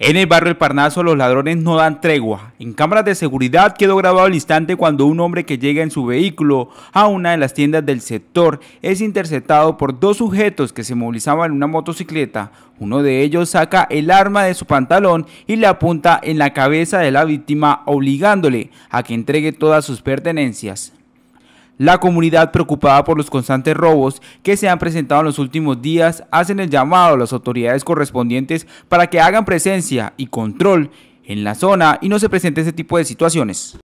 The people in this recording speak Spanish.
En el barrio El Parnaso los ladrones no dan tregua. En cámaras de seguridad quedó grabado el instante cuando un hombre que llega en su vehículo a una de las tiendas del sector es interceptado por dos sujetos que se movilizaban en una motocicleta. Uno de ellos saca el arma de su pantalón y le apunta en la cabeza de la víctima obligándole a que entregue todas sus pertenencias. La comunidad preocupada por los constantes robos que se han presentado en los últimos días hacen el llamado a las autoridades correspondientes para que hagan presencia y control en la zona y no se presente ese tipo de situaciones.